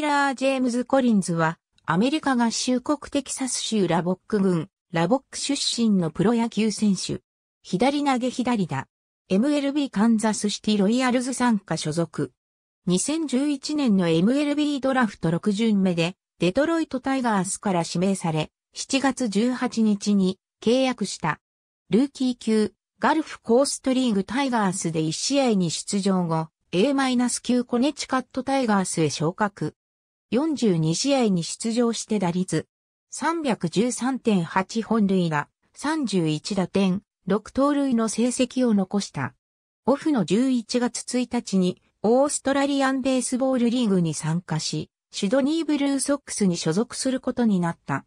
ピラー・ジェームズ・コリンズは、アメリカ合衆国テキサス州ラボック郡、ラボック出身のプロ野球選手。左投げ左打。MLB カンザスシティロイヤルズ参加所属。2011年の MLB ドラフト6巡目で、デトロイトタイガースから指名され、7月18日に契約した。ルーキー級、ガルフコーストリーグタイガースで1試合に出場後、A-9 コネチカットタイガースへ昇格。42試合に出場して打率、313.8本塁打、31打点、6盗塁の成績を残した。オフの11月1日に、オーストラリアンベースボールリーグに参加し、シドニーブルーソックスに所属することになった。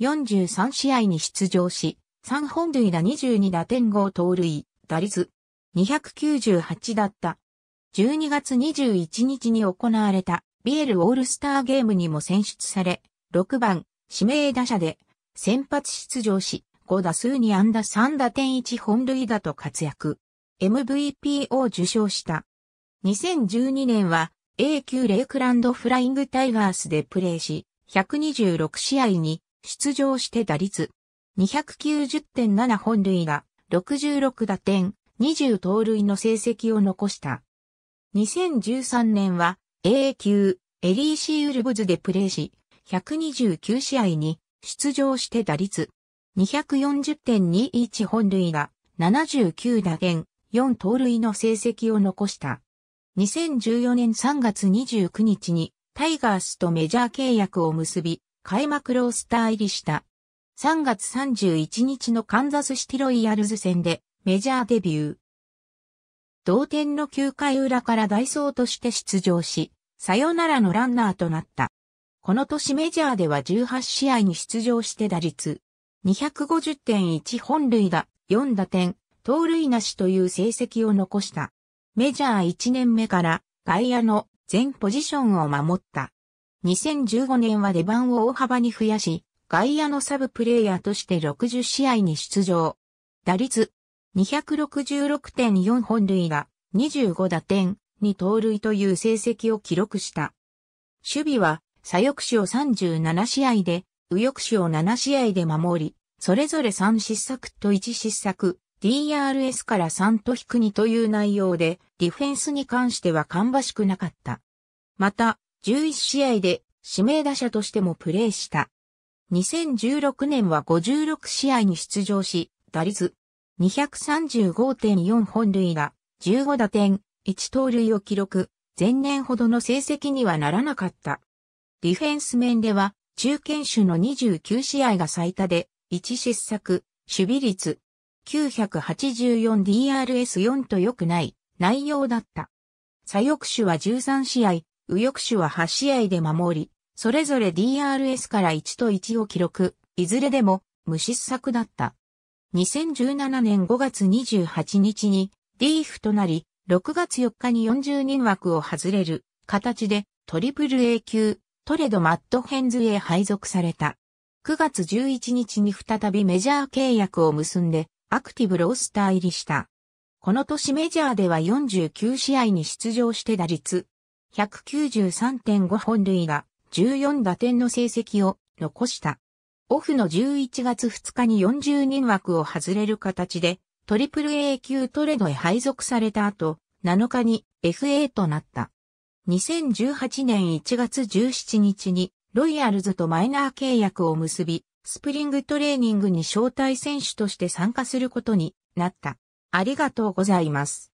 43試合に出場し、3本塁打22打点5盗塁、打率298だった。12月21日に行われたビエルオールスターゲームにも選出され、6番、指名打者で、先発出場し、5打数に安打3打点1本塁打と活躍。MVP を受賞した。2012年は A 級レイクランドフライングタイガースでプレーし、126試合に出場して打率290.7本塁打、66打点、20盗塁の成績を残した。2013年は a 級、エリーシー・ウルブズでプレーし、129試合に出場して打率、240.21本塁打、79打点、4盗塁の成績を残した。2014年3月29日にタイガースとメジャー契約を結び、開幕ロースター入りした。3月31日のカンザスシティロイヤルズ戦でメジャーデビュー。同点の9回裏から代走として出場し、サヨナラのランナーとなった。この年メジャーでは18試合に出場して打率250.1本塁打4打点、盗塁なしという成績を残した。メジャー1年目から外野の全ポジションを守った。2015年は出番を大幅に増やし、外野のサブプレイヤーとして60試合に出場。打率266.4本塁打、25打点、に盗塁という成績を記録した。守備は、左翼手を37試合で、右翼手を7試合で守り、それぞれ3失策と1失策、DRS から3と引く2という内容で、ディフェンスに関しては芳しくなかった。また、11試合で指名打者としてもプレーした。2016年は56試合に出場し、打率235.4本塁打、15打点、1盗塁を記録、前年ほどの成績にはならなかった。ディフェンス面では、中堅手の29試合が最多で、1失策、守備率、984DRS4 と良くない内容だった。左翼手は13試合、右翼手は8試合で守り、それぞれ DRS から1と1を記録、いずれでも無失策だった。2017年5月28日にリーフとなり、6月4日に40人枠を外れる形でトリプル A 級トレドマットヘンズへ配属された。9月11日に再びメジャー契約を結んでアクティブロースター入りした。この年メジャーでは49試合に出場して打率193.5本塁打14打点の成績を残した。オフの11月2日に40人枠を外れる形で、AAA 級トレードへ配属された後、7日に FA となった。2018年1月17日に、ロイヤルズとマイナー契約を結び、スプリングトレーニングに招待選手として参加することになった。ありがとうございます。